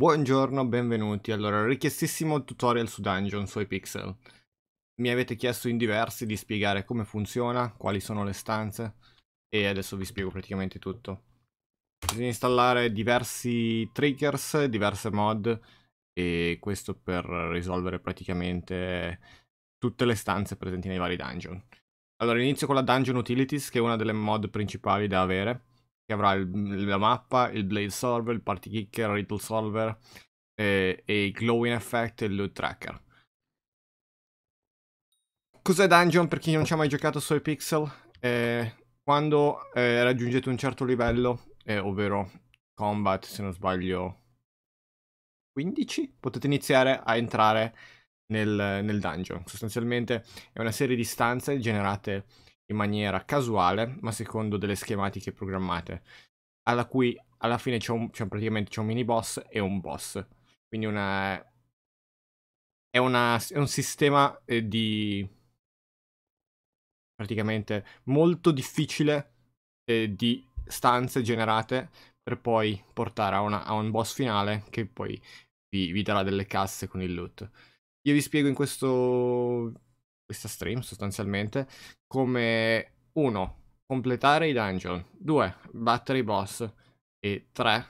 Buongiorno, benvenuti. Allora, richiestissimo tutorial su Dungeon sui pixel. Mi avete chiesto in diversi di spiegare come funziona, quali sono le stanze e adesso vi spiego praticamente tutto. Bisogna installare diversi triggers, diverse mod e questo per risolvere praticamente tutte le stanze presenti nei vari dungeon. Allora, inizio con la Dungeon Utilities che è una delle mod principali da avere che avrà il, la mappa, il Blade Solver, il Party Kicker, il Riddle Solver eh, e il Glowing Effect e il Loot Tracker. Cos'è Dungeon per chi non ci ha mai giocato su Pixel? Eh, quando eh, raggiungete un certo livello, eh, ovvero Combat se non sbaglio 15, potete iniziare a entrare nel, nel dungeon. Sostanzialmente è una serie di stanze generate in maniera casuale, ma secondo delle schematiche programmate, alla cui alla fine c'è, un, c'è praticamente c'è un mini boss e un boss. Quindi una, è, una, è un sistema eh, di... praticamente molto difficile eh, di stanze generate per poi portare a, una, a un boss finale che poi vi, vi darà delle casse con il loot. Io vi spiego in questo questa stream sostanzialmente come 1. Completare i dungeon, 2. Battere i boss e 3.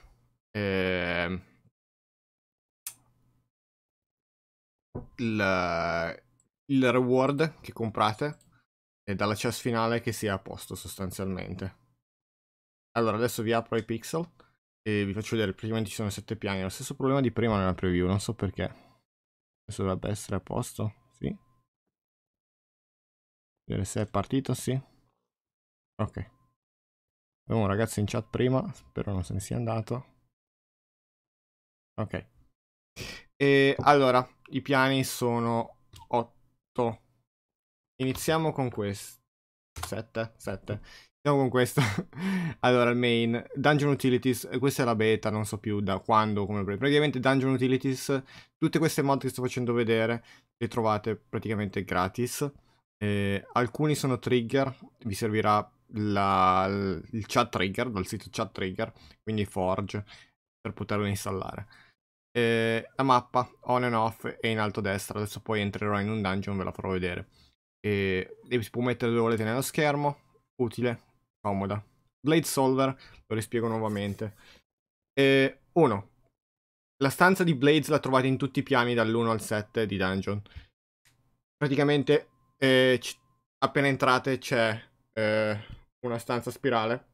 Eh, il, il reward che comprate e dalla chest finale che sia a posto sostanzialmente. Allora adesso vi apro i pixel e vi faccio vedere, praticamente ci sono 7 piani, lo stesso problema di prima nella preview, non so perché. Questo dovrebbe essere a posto. Vedere se è partito, sì. Ok. Avevo un ragazzo in chat prima, spero non se ne sia andato. Ok. E allora, i piani sono 8. Iniziamo con questo. 7, 7. Iniziamo con questo. allora, il main. Dungeon Utilities. Questa è la beta, non so più da quando, come Praticamente Dungeon Utilities, tutte queste mod che sto facendo vedere, le trovate praticamente gratis. Eh, alcuni sono trigger, vi servirà la, il chat trigger dal sito chat trigger, quindi Forge, per poterlo installare. Eh, la mappa on and off è in alto a destra, adesso poi entrerò in un dungeon, ve la farò vedere. E, eh, si può mettere dove volete nello schermo, utile, comoda. Blade Solver, lo rispiego nuovamente. 1. La stanza di Blades la trovate in tutti i piani dall'1 al 7 di dungeon. Praticamente e c- appena entrate c'è eh, una stanza spirale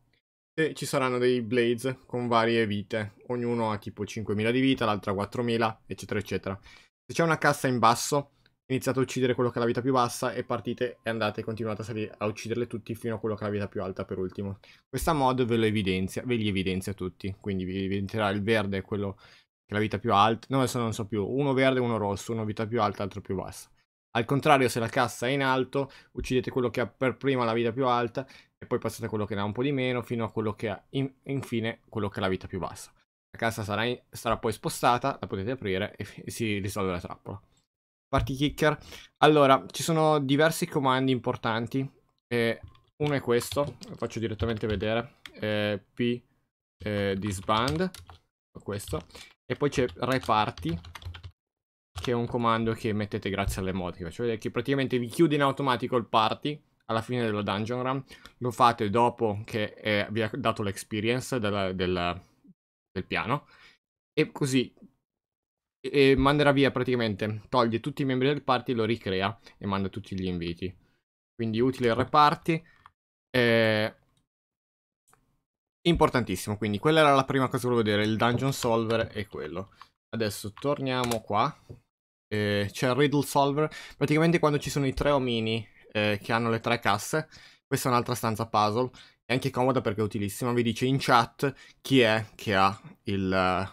e ci saranno dei blades con varie vite. Ognuno ha tipo 5.000 di vita, l'altra 4.000, eccetera, eccetera. Se c'è una cassa in basso, iniziate a uccidere quello che ha la vita più bassa e partite e andate e continuate a, salire, a ucciderle tutti fino a quello che ha la vita più alta per ultimo. Questa mod ve lo evidenzia, ve li evidenzia tutti, quindi vi diventerà il verde, quello che ha la vita più alta, no adesso non so più, uno verde e uno rosso, uno vita più alta, altro più bassa. Al contrario, se la cassa è in alto, uccidete quello che ha per prima la vita più alta e poi passate a quello che ne ha un po' di meno fino a quello che ha, in, infine, quello che ha la vita più bassa. La cassa sarà, in, sarà poi spostata, la potete aprire e, e si risolve la trappola. Party Kicker. Allora, ci sono diversi comandi importanti. Eh, uno è questo, lo faccio direttamente vedere. Eh, P eh, disband, questo. E poi c'è reparti, che è un comando che mettete grazie alle mod che cioè, che praticamente vi chiude in automatico il party alla fine della dungeon run, lo fate dopo che eh, vi ha dato l'experience della, della, del piano, e così e, manderà via praticamente, toglie tutti i membri del party, lo ricrea e manda tutti gli inviti. Quindi utile il reparti. Eh, importantissimo, quindi quella era la prima cosa che volevo vedere, il dungeon solver è quello. Adesso torniamo qua eh, c'è il riddle solver, praticamente quando ci sono i tre omini eh, che hanno le tre casse, questa è un'altra stanza puzzle, è anche comoda perché è utilissima, vi dice in chat chi è che ha il,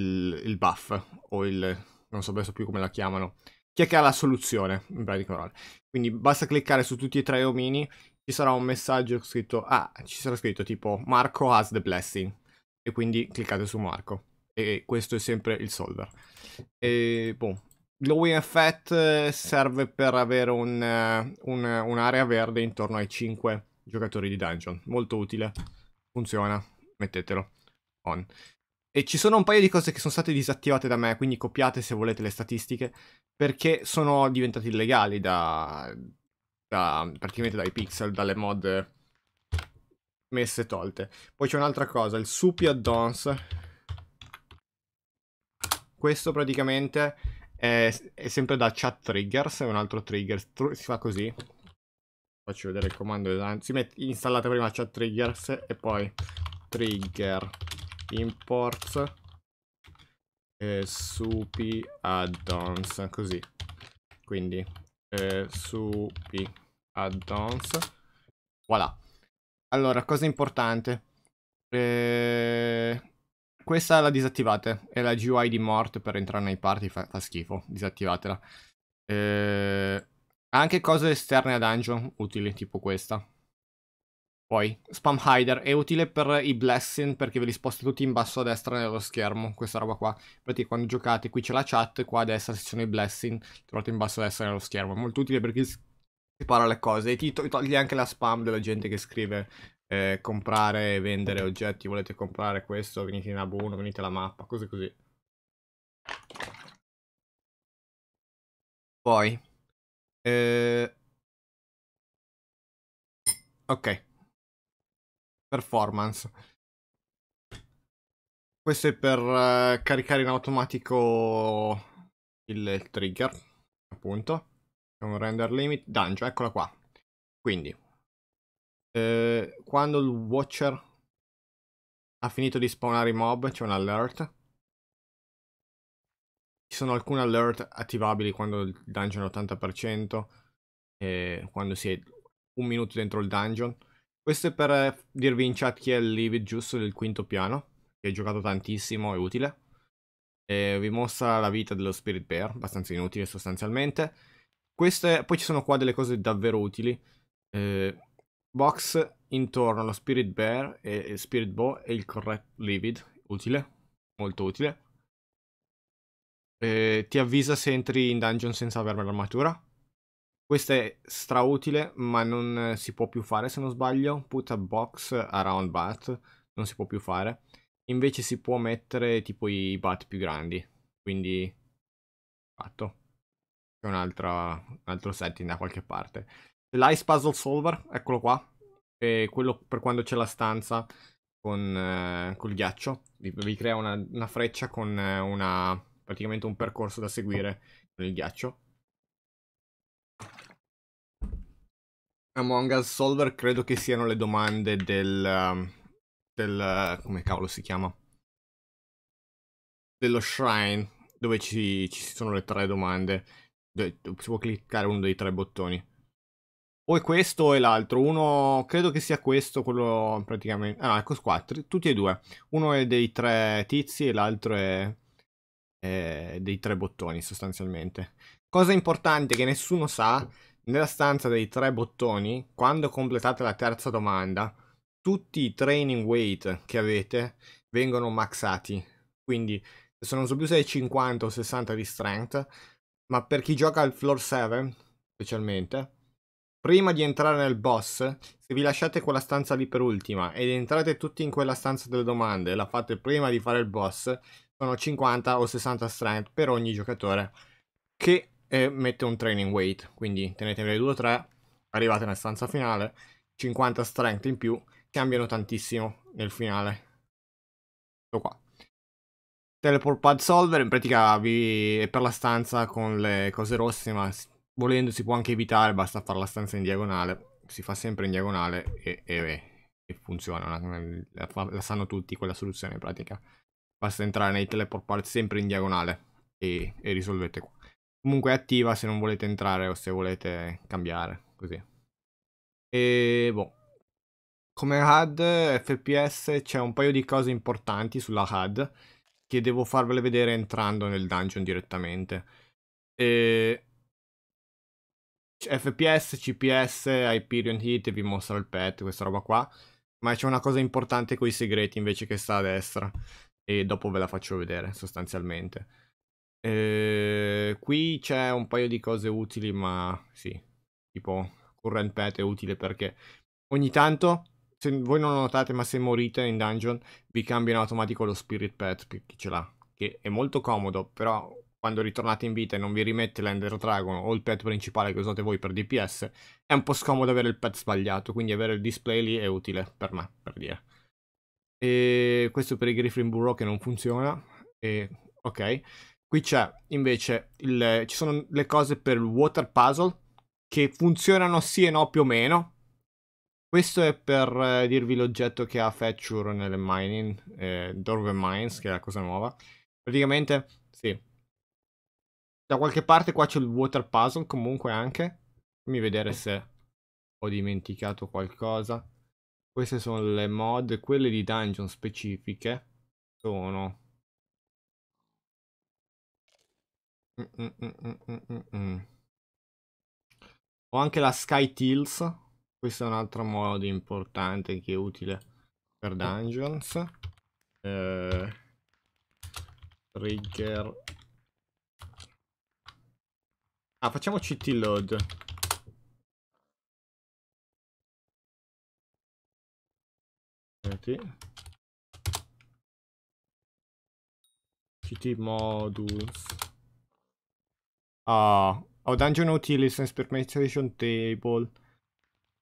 il, il buff o il... non so adesso più come la chiamano, chi è che ha la soluzione, in pratica orale. Quindi basta cliccare su tutti e tre i omini, ci sarà un messaggio scritto, ah, ci sarà scritto tipo Marco has the blessing, e quindi cliccate su Marco e questo è sempre il solver. E, boh. effect eh, serve per avere eh, un'area un, un verde intorno ai 5 giocatori di dungeon, molto utile, funziona, mettetelo on. E ci sono un paio di cose che sono state disattivate da me, quindi copiate se volete le statistiche, perché sono diventate illegali da, da praticamente dai pixel, dalle mod messe tolte. Poi c'è un'altra cosa, il Supi Addons questo praticamente è, è sempre da chat triggers, è un altro trigger, si fa così. Faccio vedere il comando, eh, si mette, installate prima chat triggers e poi trigger imports eh, supi addons, così. Quindi eh, supi addons, voilà. Allora, cosa importante. Eh, questa la disattivate, è la GUI di Mort per entrare nei party, fa, fa schifo, disattivatela. Eh, anche cose esterne a dungeon utili, tipo questa. Poi, Spam Hider è utile per i blessing perché ve li sposta tutti in basso a destra nello schermo, questa roba qua. Infatti quando giocate qui c'è la chat, qua a destra ci sono i blessing, trovate in basso a destra nello schermo. È molto utile perché separa le cose e ti toglie anche la spam della gente che scrive eh, comprare e vendere oggetti, volete comprare questo, venite in Abu venite alla mappa, cose così. Poi, eh... ok, performance. Questo è per eh, caricare in automatico il, trigger, appunto. un render limit, dungeon, eccola qua. Quindi, eh, quando il Watcher ha finito di spawnare i mob c'è un alert. Ci sono alcune alert attivabili quando il dungeon è 80%, eh, quando si è un minuto dentro il dungeon. Questo è per eh, dirvi in chat chi è il Livid giusto del quinto piano, che ho giocato tantissimo, è utile. E vi mostra la vita dello Spirit Bear, abbastanza inutile sostanzialmente. Queste, poi ci sono qua delle cose davvero utili. Eh, box intorno allo Spirit Bear e, Spirit Bow e il Correct Livid, utile, molto utile. Eh, ti avvisa se entri in dungeon senza avere l'armatura. Questa è strautile, ma non si può più fare se non sbaglio. Put a box around bat, non si può più fare. Invece si può mettere tipo i bat più grandi, quindi fatto. C'è un, un altro setting da qualche parte. L'Ice Puzzle Solver, eccolo qua. E quello per quando c'è la stanza con, eh, col ghiaccio. Vi, vi crea una, una, freccia con eh, una, praticamente un percorso da seguire con il ghiaccio. Among Us Solver credo che siano le domande del... Ehm, del eh, come cavolo si chiama? Dello shrine, dove ci, ci sono le tre domande. si può cliccare uno dei tre bottoni. O è questo o è l'altro. Uno credo che sia questo, quello praticamente. Ah no, ecco qua. tutti e due. Uno è dei tre tizi e l'altro è, è dei tre bottoni, sostanzialmente. Cosa importante che nessuno sa, nella stanza dei tre bottoni, quando completate la terza domanda, tutti i training weight che avete vengono maxati. Quindi, se non so più se è 50 o 60 di strength, ma per chi gioca al floor 7, specialmente, Prima di entrare nel boss, se vi lasciate quella stanza lì per ultima ed entrate tutti in quella stanza delle domande, la fate prima di fare il boss, sono 50 o 60 strength per ogni giocatore che eh, mette un training weight. Quindi tenetene 2 o 3, arrivate nella stanza finale, 50 strength in più, cambiano tantissimo nel finale. Tutto qua. Teleport Pad Solver in pratica vi è per la stanza con le cose rosse, ma volendo si può anche evitare, basta fare la stanza in diagonale, si fa sempre in diagonale e, e, e funziona, la, la, sanno tutti quella soluzione in pratica. Basta entrare nei teleport part sempre in diagonale e, e risolvete qua. Comunque è attiva se non volete entrare o se volete cambiare, così. E boh. Come HUD FPS c'è un paio di cose importanti sulla HUD che devo farvele vedere entrando nel dungeon direttamente. E FPS, CPS, Hyperion Hit, vi mostro il pet, questa roba qua. Ma c'è una cosa importante con i segreti invece che sta a destra. E dopo ve la faccio vedere sostanzialmente. Eh, qui c'è un paio di cose utili, ma sì, tipo current pet è utile perché ogni tanto, se voi non lo notate, ma se morite in dungeon, vi cambia in automatico lo spirit pet per ce l'ha, che è molto comodo, però quando ritornate in vita e non vi rimette l'Ender Dragon o il pet principale che usate voi per DPS, è un po' scomodo avere il pet sbagliato, quindi avere il display lì è utile per me, per dire. E questo per i Griffin Burrow che non funziona, e... ok. Qui c'è invece, il... ci sono le cose per il Water Puzzle, che funzionano sì e no più o meno. Questo è per eh, dirvi l'oggetto che ha Fetchure nelle mining, eh, Dorve Mines, che è la cosa nuova. Praticamente da qualche parte qua c'è il water puzzle comunque anche. Fammi vedere se ho dimenticato qualcosa. Queste sono le mod, quelle di dungeon specifiche. Sono... Mm -mm ho anche la Sky Tills. Questo è un altro mod importante che è utile per dungeons. Eh, trigger Ah, facciamo CT load. CT modules. Ah, ho dungeon utilities permutation table.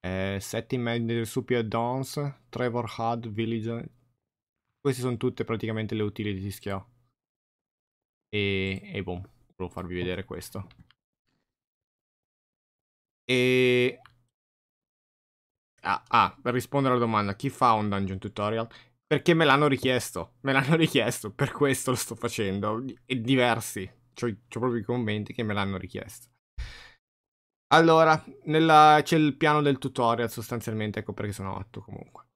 Eh, setting manager super dons. Trevor HUD village. Queste sono tutte praticamente le utilities che ho. E, e boh, volevo farvi vedere questo. E... Ah, ah, per rispondere alla domanda, chi fa un dungeon tutorial? Perché me l'hanno richiesto, me l'hanno richiesto, per questo lo sto facendo, e diversi, c'ho, proprio i commenti che me l'hanno richiesto. Allora, c'è il piano del tutorial sostanzialmente, ecco perché sono 8 comunque.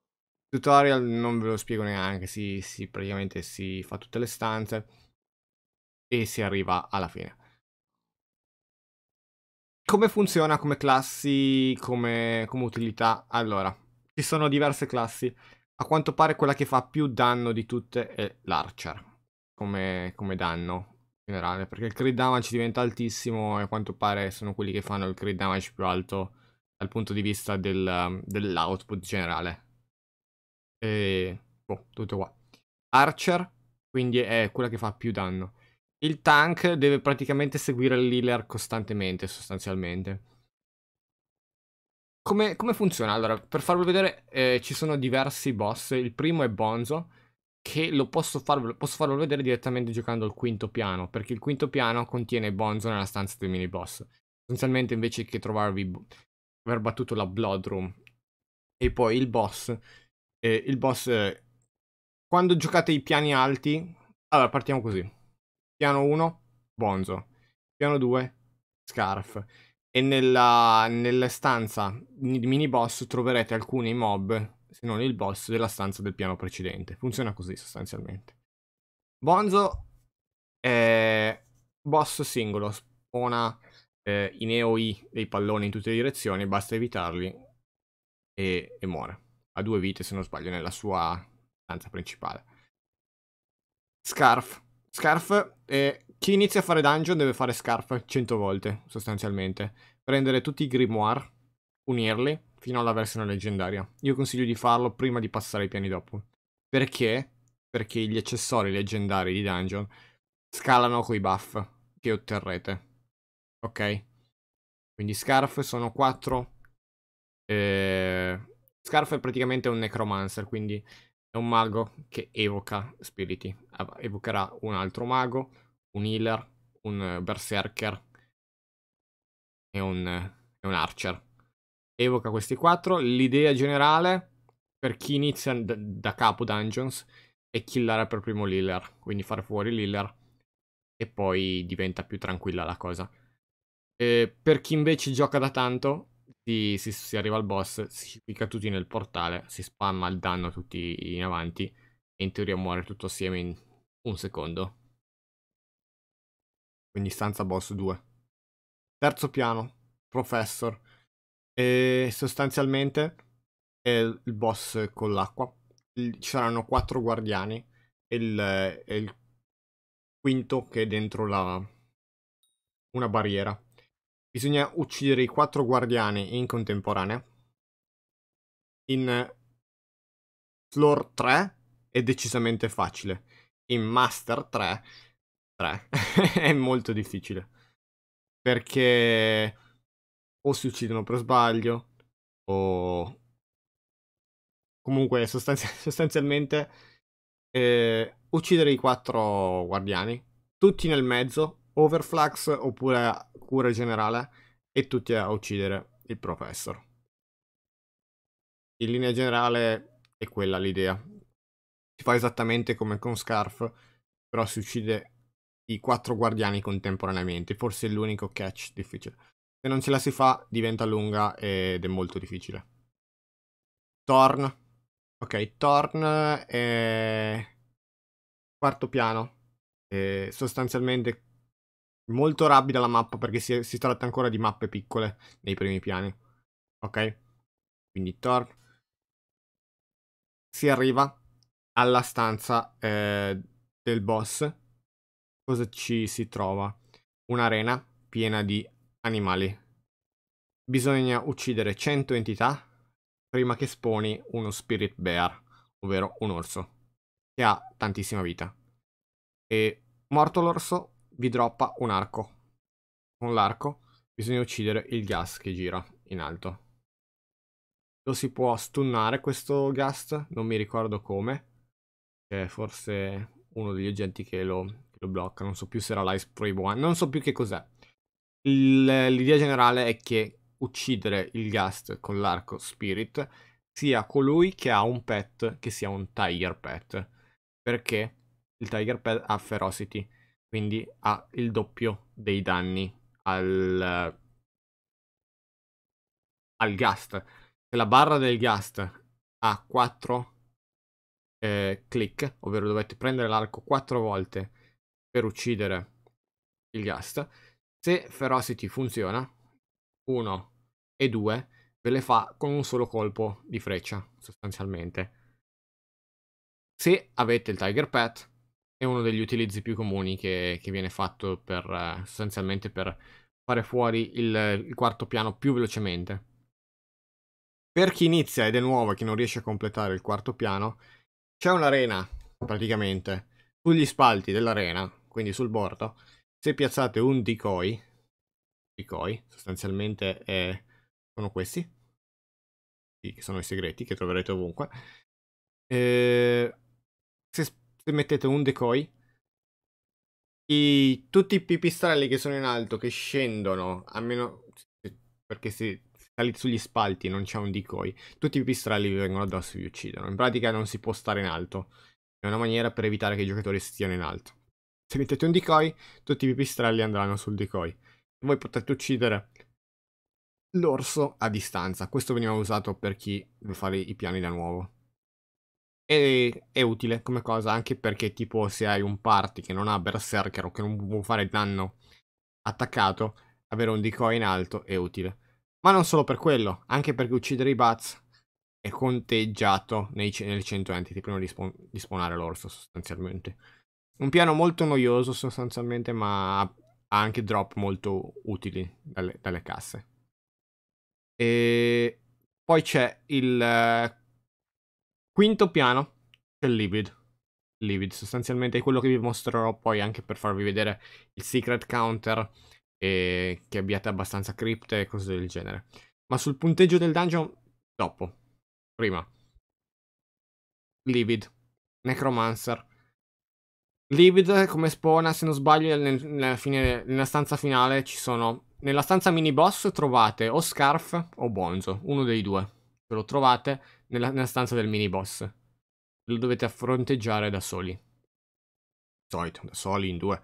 Tutorial non ve lo spiego neanche, si, si, praticamente si fa tutte le stanze e si arriva alla fine. Come funziona come classi, come, come utilità? Allora, ci sono diverse classi. A quanto pare quella che fa più danno di tutte è l'Archer, come, come danno generale, perché il crit damage diventa altissimo e a quanto pare sono quelli che fanno il crit damage più alto dal punto di vista del, dell'output generale. E boh, tutto qua. Archer, quindi è quella che fa più danno il tank deve praticamente seguire il healer costantemente, sostanzialmente. Come, come funziona? Allora, per farvi vedere, eh, ci sono diversi boss. Il primo è Bonzo, che lo posso, farvelo, posso farlo vedere direttamente giocando al quinto piano, perché il quinto piano contiene Bonzo nella stanza dei mini boss. Sostanzialmente, invece che trovarvi aver battuto la Bloodroom e poi il boss, eh, il boss eh, quando giocate i piani alti, allora partiamo così Piano 1, Bonzo. Piano 2, Scarf. E nella, nella stanza mini boss troverete alcuni mob, se non il boss, della stanza del piano precedente. Funziona così sostanzialmente. Bonzo è boss singolo, spona eh, i neoi dei palloni in tutte le direzioni, basta evitarli e, e muore. Ha due vite, se non sbaglio, nella sua stanza principale. Scarf Scarf, eh, chi inizia a fare dungeon deve fare Scarf 100 volte, sostanzialmente. Prendere tutti i grimoire, unirli, fino alla versione leggendaria. Io consiglio di farlo prima di passare ai piani dopo. Perché? Perché gli accessori leggendari di dungeon scalano coi buff che otterrete. Ok? Quindi Scarf sono 4. Eh... Scarf è praticamente un necromancer, quindi è un mago che evoca spiriti. Evocherà un altro mago, un healer, un eh, berserker e un, e un archer. Evoca questi quattro. L'idea generale per chi inizia da, da capo dungeons è killare per primo l'healer, quindi fare fuori l'healer e poi diventa più tranquilla la cosa. E per chi invece gioca da tanto si, si, si, arriva al boss, si picca tutti nel portale, si spamma il danno tutti in avanti e in teoria muore tutto assieme in un secondo. Quindi stanza boss 2. Terzo piano, professor. E sostanzialmente è il boss con l'acqua. Ci saranno quattro guardiani e il, il quinto che è dentro la, una barriera Bisogna uccidere i quattro guardiani in contemporanea. In Floor 3 è decisamente facile. In Master 3, 3 è molto difficile. Perché o si uccidono per sbaglio o... Comunque sostanzi sostanzialmente eh, uccidere i quattro guardiani, tutti nel mezzo, overflux oppure cura generale e tutti a uccidere il professor. In linea generale è quella l'idea. Si fa esattamente come con Scarf, però si uccide i quattro guardiani contemporaneamente, forse è l'unico catch difficile. Se non ce la si fa diventa lunga ed è molto difficile. Torn. Ok, Torn è quarto piano. E sostanzialmente Molto rapida la mappa perché si, si tratta ancora di mappe piccole nei primi piani. Ok? Quindi Thor. Si arriva alla stanza eh, del boss. Cosa ci si trova? Un'arena piena di animali. Bisogna uccidere 100 entità prima che sponi uno spirit bear, ovvero un orso, che ha tantissima vita. E morto l'orso, vi droppa un arco. Con l'arco bisogna uccidere il gas che gira in alto. Lo si può stunnare questo gas, non mi ricordo come. C'è forse uno degli oggetti che lo, che lo, blocca, non so più se era l'Ice Probe One, non so più che cos'è. l'idea generale è che uccidere il gas con l'arco Spirit sia colui che ha un pet che sia un Tiger Pet. Perché il Tiger Pet ha Ferocity quindi ha il doppio dei danni al, al gast. Se la barra del gast ha 4 eh, click, ovvero dovete prendere l'arco 4 volte per uccidere il gast, se Ferocity funziona, 1 e 2 ve le fa con un solo colpo di freccia, sostanzialmente. Se avete il Tiger Pet, è uno degli utilizzi più comuni che, che viene fatto per, eh, sostanzialmente per fare fuori il, il, quarto piano più velocemente. Per chi inizia ed è nuovo e che non riesce a completare il quarto piano, c'è un'arena praticamente sugli spalti dell'arena, quindi sul bordo. Se piazzate un decoy, decoy sostanzialmente è, sono questi, che sono i segreti che troverete ovunque. Eh, se mettete un decoy, i, tutti i pipistrelli che sono in alto, che scendono, a meno perché se salite sugli spalti non c'è un decoy, tutti i pipistrelli vi vengono addosso e vi uccidono. In pratica non si può stare in alto. È una maniera per evitare che i giocatori stiano in alto. Se mettete un decoy, tutti i pipistrelli andranno sul decoy. Voi potete uccidere l'orso a distanza. Questo veniva usato per chi vuole fare i piani da nuovo è, è, utile come cosa, anche perché tipo se hai un party che non ha berserker o che non può fare danno attaccato, avere un decoy in alto è utile. Ma non solo per quello, anche perché uccidere i bats è conteggiato nei, nel 100 entity prima di, spawn, di spawnare l'orso sostanzialmente. Un piano molto noioso sostanzialmente, ma ha anche drop molto utili dalle, dalle casse. E poi c'è il Quinto piano c'è Livid. Livid sostanzialmente è quello che vi mostrerò poi anche per farvi vedere il secret counter e eh, che abbiate abbastanza cripte e cose del genere. Ma sul punteggio del dungeon dopo. Prima. Livid. Necromancer. Livid come spona, se non sbaglio, nella, fine, nella stanza finale ci sono... Nella stanza mini boss trovate o Scarf o Bonzo, uno dei due. Se lo trovate nella, nella stanza del mini boss. Lo dovete affronteggiare da soli. Solito, da soli in due.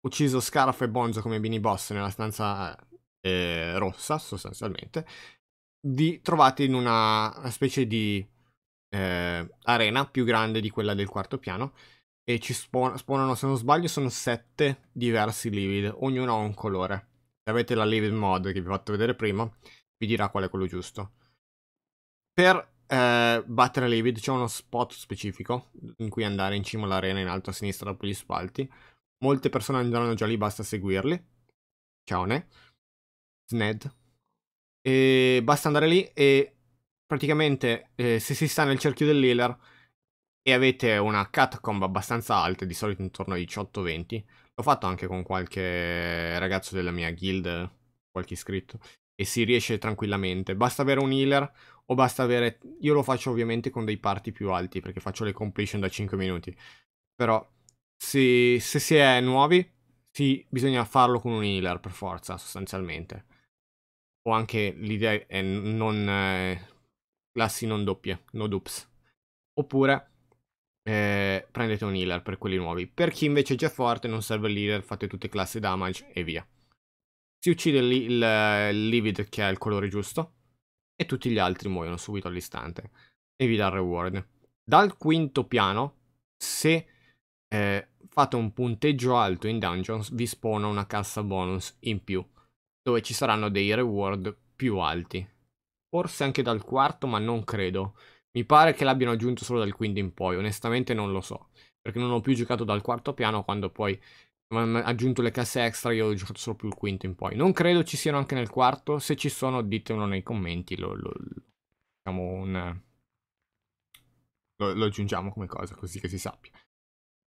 Ucciso Scarafo e Bonzo come mini boss nella stanza eh, rossa, sostanzialmente. Vi trovate in una, una specie di eh, arena più grande di quella del quarto piano. E ci spawnano, se non sbaglio, sono sette diversi livid. Ognuno ha un colore. Se avete la livid mod che vi ho fatto vedere prima, vi dirà qual è quello giusto per eh, battere Levid diciamo, c'è uno spot specifico in cui andare in cima all'arena in alto a sinistra dopo gli spalti. Molte persone andranno già lì, basta seguirli. Ciao Ne. Sned. E basta andare lì e praticamente eh, se si sta nel cerchio del healer e avete una catacomb abbastanza alta, di solito intorno ai 18-20, l'ho fatto anche con qualche ragazzo della mia guild, qualche iscritto, e si riesce tranquillamente. Basta avere un healer o basta avere... Io lo faccio ovviamente con dei parti più alti perché faccio le completion da 5 minuti, però se, se si è nuovi si, bisogna farlo con un healer per forza sostanzialmente. O anche l'idea è non... Eh, classi non doppie, no dupes. Oppure eh, prendete un healer per quelli nuovi. Per chi invece è già forte non serve l'healer, fate tutte classi damage e via. Si uccide il, il, il livid che ha il colore giusto, e tutti gli altri muoiono subito all'istante e vi dà il reward. Dal quinto piano, se eh, fate un punteggio alto in dungeons, vi spawna una cassa bonus in più, dove ci saranno dei reward più alti. Forse anche dal quarto, ma non credo. Mi pare che l'abbiano aggiunto solo dal quinto in poi, onestamente non lo so, perché non ho più giocato dal quarto piano quando poi hanno aggiunto le casse extra, io ho giocato solo più il quinto in poi. Non credo ci siano anche nel quarto, se ci sono ditemelo nei commenti, lo, lo, diciamo un, lo, lo aggiungiamo come cosa così che si sappia.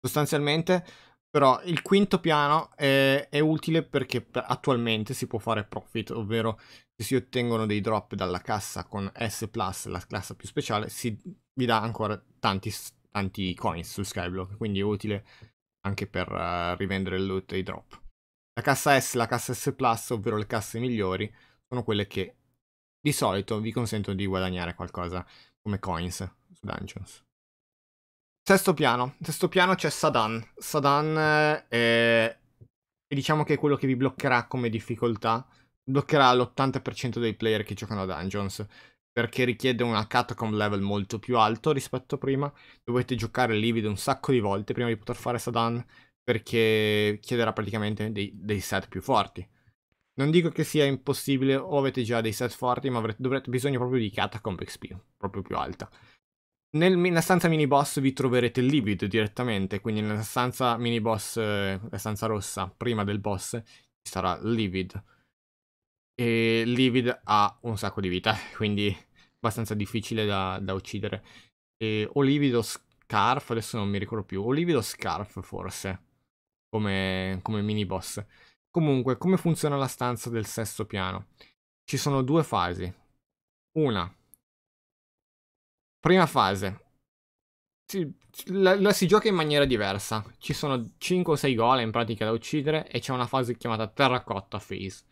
Sostanzialmente, però il quinto piano è, è, utile perché attualmente si può fare profit, ovvero se si ottengono dei drop dalla cassa con S+, la classe più speciale, si, vi dà ancora tanti, tanti coins su Skyblock, quindi è utile anche per uh, rivendere il loot e i drop. La cassa S e la cassa S Plus, ovvero le casse migliori, sono quelle che di solito vi consentono di guadagnare qualcosa come coins su Dungeons. Sesto piano. Sesto piano c'è Sadan. Sadan eh, è, è diciamo che è quello che vi bloccherà come difficoltà. Bloccherà l'80% dei player che giocano a Dungeons perché richiede una catacomb level molto più alto rispetto a prima. Dovete giocare Livid un sacco di volte prima di poter fare Sadan, perché chiederà praticamente dei, dei set più forti. Non dico che sia impossibile o avete già dei set forti, ma avrete, dovrete bisogno proprio di catacomb XP, proprio più alta. Nel, nella stanza mini boss vi troverete il livido direttamente, quindi nella stanza mini boss, eh, la stanza rossa, prima del boss, ci sarà livid e Livid ha un sacco di vita, quindi abbastanza difficile da, da uccidere. E o Livid o Scarf, adesso non mi ricordo più. O Livid o Scarf forse, come, come mini boss. Comunque, come funziona la stanza del sesto piano? Ci sono due fasi. Una. Prima fase, la, la, si gioca in maniera diversa. Ci sono 5 o 6 gole in pratica da uccidere e c'è una fase chiamata terracotta phase.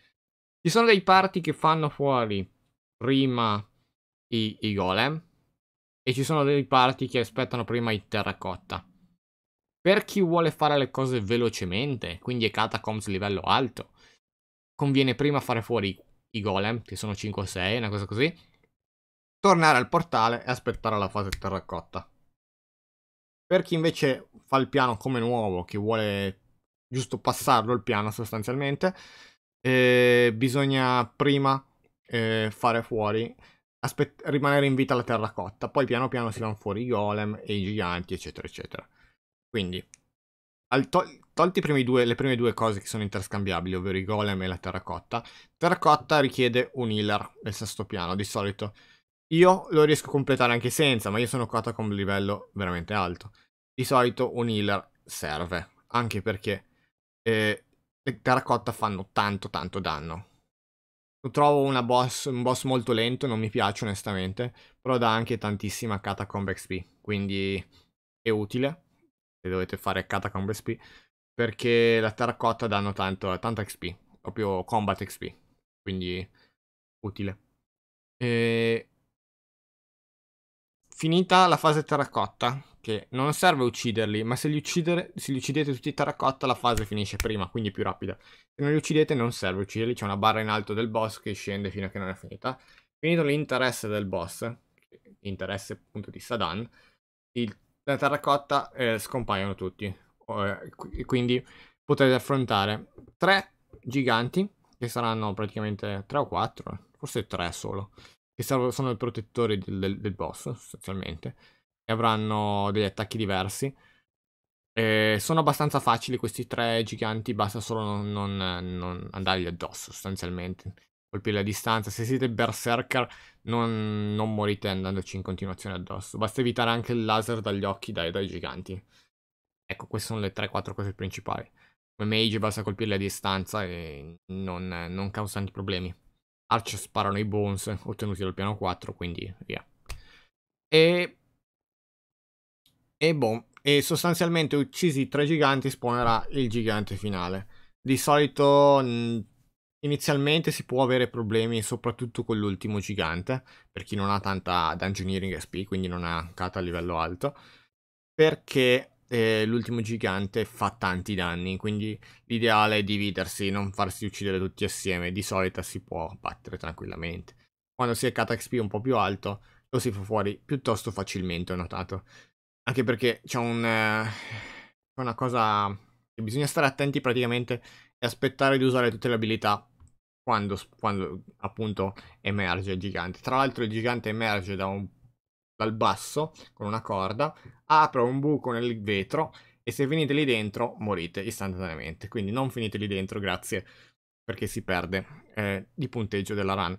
Ci sono dei parti che fanno fuori prima i, i golem e ci sono dei parti che aspettano prima i terracotta. Per chi vuole fare le cose velocemente, quindi è catacombs livello alto, conviene prima fare fuori i golem, che sono 5 o 6, una cosa così, tornare al portale e aspettare la fase terracotta. Per chi invece fa il piano come nuovo, che vuole giusto passarlo il piano sostanzialmente, eh, bisogna prima eh, fare fuori, rimanere in vita la terracotta, poi piano piano si vanno fuori i golem e i giganti, eccetera, eccetera. Quindi, to- tolti due, le prime due cose che sono interscambiabili, ovvero i golem e la terracotta, terracotta richiede un healer nel sesto piano, di solito. Io lo riesco a completare anche senza, ma io sono cota con un livello veramente alto. Di solito un healer serve, anche perché eh, le terracotta fanno tanto tanto danno. Lo Trovo boss, un boss molto lento, non mi piace onestamente, però dà anche tantissima catacomb XP, quindi è utile se dovete fare catacomb XP, perché la terracotta danno tanto, tanta XP, proprio combat XP, quindi utile. E... Finita la fase terracotta, che non serve ucciderli, ma se li, uccidere, se li uccidete tutti in terracotta la fase finisce prima, quindi è più rapida. Se non li uccidete non serve ucciderli, c'è una barra in alto del boss che scende fino a che non è finita. Finito l'interesse del boss, interesse appunto di Sadan, la terracotta eh, scompaiono tutti. Eh, quindi potete affrontare tre giganti, che saranno praticamente tre o quattro, forse tre solo, che sono il protettore del, del, del boss sostanzialmente avranno degli attacchi diversi. Eh, sono abbastanza facili questi tre giganti, basta solo non, non, non andargli addosso sostanzialmente. Colpire a distanza, se siete berserker non, non, morite andandoci in continuazione addosso. Basta evitare anche il laser dagli occhi dai, dai giganti. Ecco, queste sono le 3-4 cose principali. Come mage basta colpirli a distanza e non, non causa problemi. Arch sparano i bones ottenuti dal piano 4, quindi via. E e boh, e sostanzialmente uccisi tre giganti spawnerà il gigante finale. Di solito inizialmente si può avere problemi soprattutto con l'ultimo gigante, per chi non ha tanta dungeoneering SP, quindi non ha ancato a livello alto, perché eh, l'ultimo gigante fa tanti danni, quindi l'ideale è dividersi, non farsi uccidere tutti assieme, di solito si può battere tranquillamente. Quando si è XP un po' più alto, lo si fa fuori piuttosto facilmente, ho notato. Anche perché c'è un, eh, una cosa che bisogna stare attenti praticamente e aspettare di usare tutte le abilità quando, quando appunto emerge il gigante. Tra l'altro il gigante emerge da un, dal basso con una corda, apre un buco nel vetro e se finite lì dentro morite istantaneamente. Quindi non finite lì dentro, grazie perché si perde eh, di punteggio della run.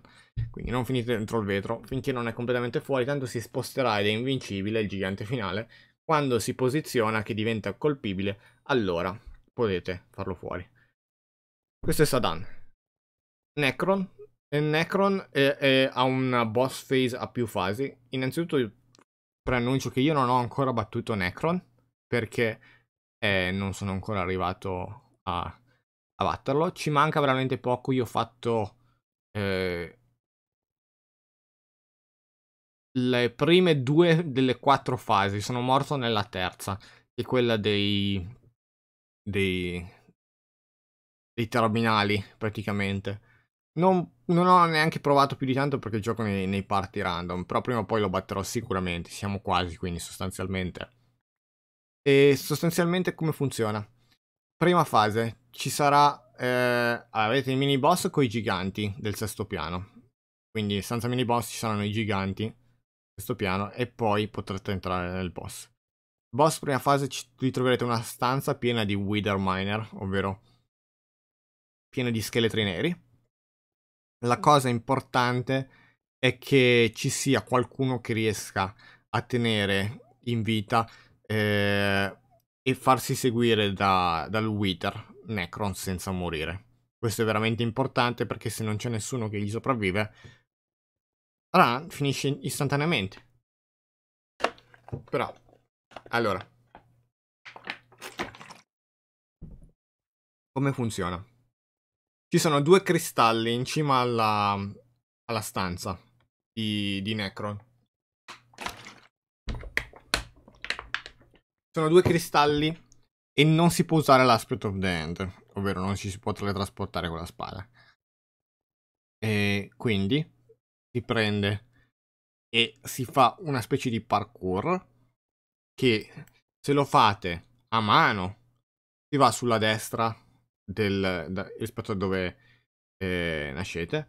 Quindi non finite dentro il vetro finché non è completamente fuori, tanto si sposterà ed è invincibile il gigante finale. Quando si posiziona che diventa colpibile, allora potete farlo fuori. Questo è Sadan. Necron. Necron è, è, ha una boss phase a più fasi. Innanzitutto preannuncio che io non ho ancora battuto Necron perché eh, non sono ancora arrivato a a batterlo. Ci manca veramente poco, io ho fatto eh, le prime due delle quattro fasi, sono morto nella terza, che è quella dei, dei, dei terminali praticamente. Non, non, ho neanche provato più di tanto perché gioco nei, nei parti random, però prima o poi lo batterò sicuramente, siamo quasi quindi sostanzialmente. E sostanzialmente come funziona? Prima fase, ci sarà. Eh, avete i mini boss con i giganti del sesto piano. Quindi senza mini boss ci saranno i giganti del sesto piano e poi potrete entrare nel boss. Boss prima fase vi troverete una stanza piena di Wither Miner, ovvero piena di scheletri neri. La mm. cosa importante è che ci sia qualcuno che riesca a tenere in vita eh, e farsi seguire da, dal Wither, Necron senza morire. Questo è veramente importante perché se non c'è nessuno che gli sopravvive, Ran ah, finisce istantaneamente. Però, allora, come funziona? Ci sono due cristalli in cima alla, alla stanza di, di Necron. Sono due cristalli e non si può usare l'aspect of the hand, ovvero non ci si può teletrasportare con la spada. E quindi si prende e si fa una specie di parkour che se lo fate a mano si va sulla destra del, da, rispetto a dove eh, nascete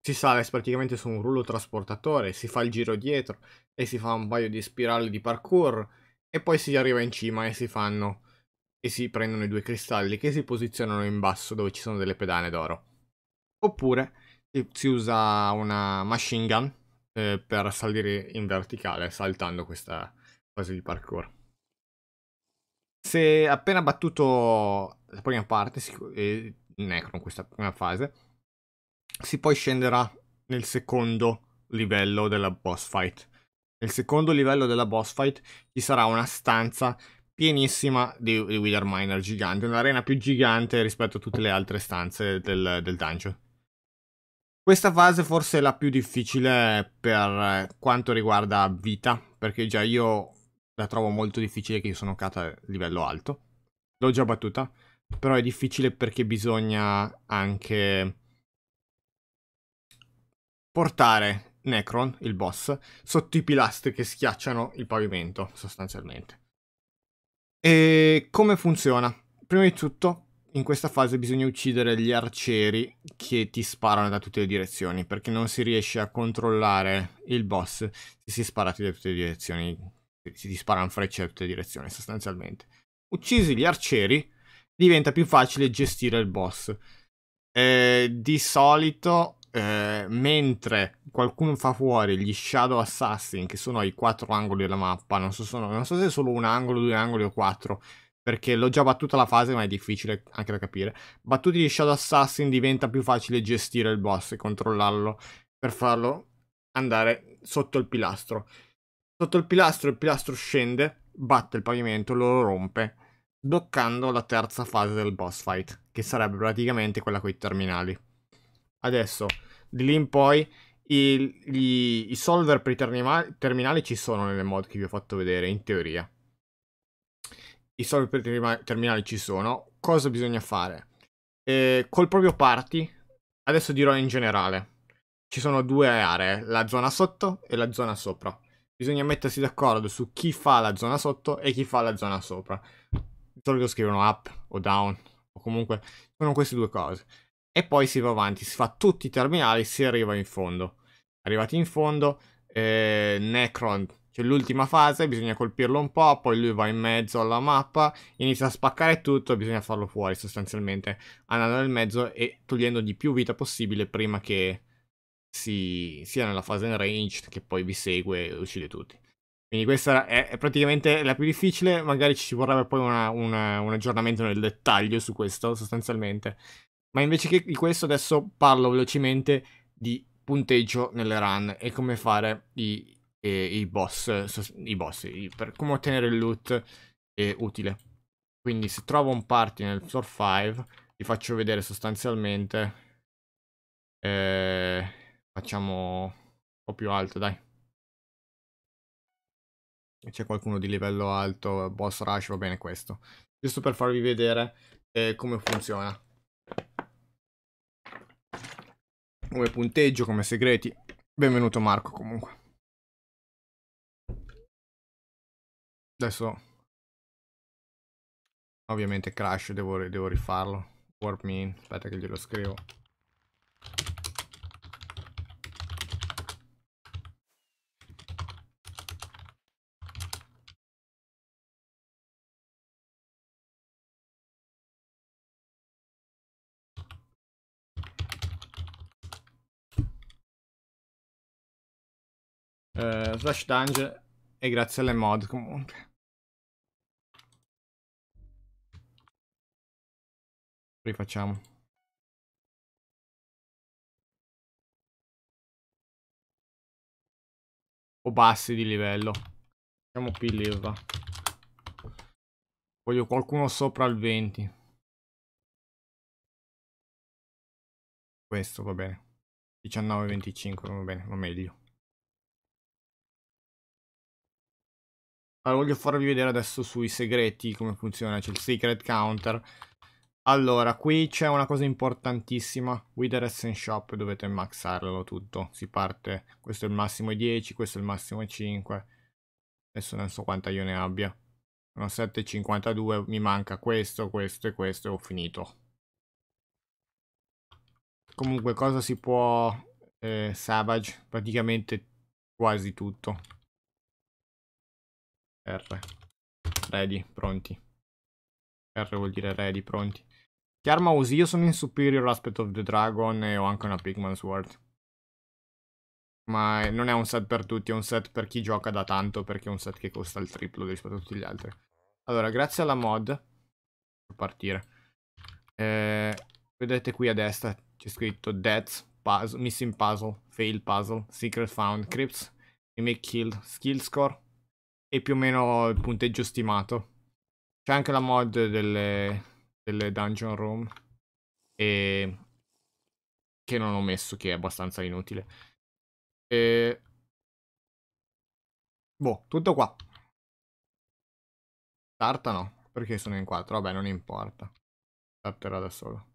si sale praticamente su un rullo trasportatore si fa il giro dietro e si fa un paio di spirali di parkour e poi si arriva in cima e si fanno e si prendono i due cristalli che si posizionano in basso dove ci sono delle pedane d'oro. Oppure si usa una machine gun eh, per salire in verticale saltando questa fase di parkour. Se appena battuto la prima parte, si, eh, Necron, questa prima fase, si poi scenderà nel secondo livello della boss fight. Nel secondo livello della boss fight ci sarà una stanza pienissima di, di Wither Miner gigante, un'arena più gigante rispetto a tutte le altre stanze del, del dungeon. Questa fase forse è la più difficile per eh, quanto riguarda vita, perché già io la trovo molto difficile che io sono cata a livello alto. L'ho già battuta, però è difficile perché bisogna anche portare Necron, il boss, sotto i pilastri che schiacciano il pavimento, sostanzialmente. E come funziona? Prima di tutto, in questa fase bisogna uccidere gli arcieri che ti sparano da tutte le direzioni, perché non si riesce a controllare il boss se si sparati da tutte le direzioni, si disparano frecce da tutte le direzioni sostanzialmente. Uccisi gli arcieri, diventa più facile gestire il boss. Eh, di solito eh, mentre qualcuno fa fuori gli Shadow Assassin, che sono ai quattro angoli della mappa, non so, sono, non so se è solo un angolo, due angoli o quattro, perché l'ho già battuta la fase, ma è difficile anche da capire. Battuti gli Shadow Assassin diventa più facile gestire il boss e controllarlo per farlo andare sotto il pilastro. Sotto il pilastro, il pilastro scende, batte il pavimento, lo rompe, bloccando la terza fase del boss fight, che sarebbe praticamente quella con i terminali. Adesso di lì in poi i, gli, i solver per i terminali, terminali ci sono nelle mod che vi ho fatto vedere, in teoria. I solver per i terminali ci sono. Cosa bisogna fare? Eh, col proprio party, adesso dirò in generale, ci sono due aree, la zona sotto e la zona sopra. Bisogna mettersi d'accordo su chi fa la zona sotto e chi fa la zona sopra. Di solito scrivono up o down, o comunque sono queste due cose e poi si va avanti, si fa tutti i terminali, si arriva in fondo. Arrivati in fondo, eh, Necron, cioè l'ultima fase, bisogna colpirlo un po', poi lui va in mezzo alla mappa, inizia a spaccare tutto e bisogna farlo fuori sostanzialmente, andando nel mezzo e togliendo di più vita possibile prima che si sia nella fase in range che poi vi segue e uccide tutti. Quindi questa è praticamente la più difficile, magari ci vorrebbe poi una, una, un aggiornamento nel dettaglio su questo sostanzialmente. Ma invece che di questo adesso parlo velocemente di punteggio nelle run e come fare i, i, i boss, i boss i, per, come ottenere il loot eh, utile. Quindi se trovo un party nel floor 5 vi faccio vedere sostanzialmente, eh, facciamo un po' più alto dai. C'è qualcuno di livello alto, boss rush, va bene questo. Giusto per farvi vedere eh, come funziona. come punteggio, come segreti. Benvenuto Marco comunque. Adesso ovviamente crash, devo, devo rifarlo. Warp mean, aspetta che glielo scrivo. eh, slash dungeon e grazie alle mod comunque. Rifacciamo. O bassi di livello. Facciamo P leva. Voglio qualcuno sopra il 20. Questo va bene. 19-25 va bene, va meglio. Allora, voglio farvi vedere adesso sui segreti come funziona, c'è il secret counter. Allora, qui c'è una cosa importantissima, Wither Essence Shop, dovete maxarlo tutto, si parte, questo è il massimo 10, questo è il massimo 5, adesso non so quanta io ne abbia, sono 7,52, mi manca questo, questo e questo e ho finito. Comunque cosa si può eh, savage? Praticamente quasi tutto. R. Ready, pronti. R vuol dire ready, pronti. Che arma usi? Io sono in Superior Aspect of the Dragon e ho anche una Pigman Sword. Ma non è un set per tutti, è un set per chi gioca da tanto, perché è un set che costa il triplo rispetto a tutti gli altri. Allora, grazie alla mod... Per partire. Eh, vedete qui a destra c'è scritto Death, puzzle, Missing Puzzle, Failed Puzzle, Secret Found, Crypts, Remake Killed, Skill Score, e più o meno il punteggio stimato. C'è anche la mod delle, delle dungeon room e... che non ho messo, che è abbastanza inutile. E... Boh, tutto qua. Tarta no, perché sono in quattro. vabbè non importa. Starterà da solo.